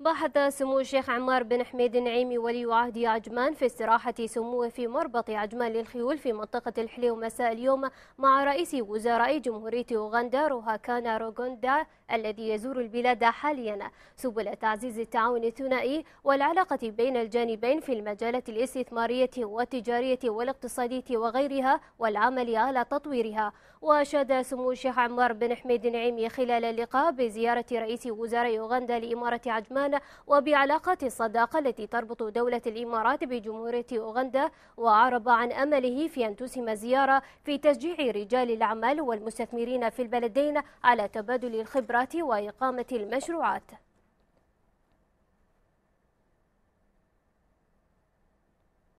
باحث سمو الشيخ عمار بن حميد النعيمي ولي عهد عجمان في استراحة سموه في مربط عجمان للخيول في منطقة الحليو مساء اليوم مع رئيس وزراء جمهورية أوغندا روهاكانا روغوندا الذي يزور البلاد حاليا سبل تعزيز التعاون الثنائي والعلاقة بين الجانبين في المجالات الاستثمارية والتجارية والاقتصادية وغيرها والعمل على تطويرها وأشاد سمو الشيخ عمار بن حميد النعيمي خلال اللقاء بزيارة رئيس وزراء أوغندا لإمارة عجمان السودان وبعلاقة الصداقة التي تربط دولة الإمارات بجمهورية أوغندا وعرب عن أمله في أن تسهم زيارة في تشجيع رجال الأعمال والمستثمرين في البلدين على تبادل الخبرات وإقامة المشروعات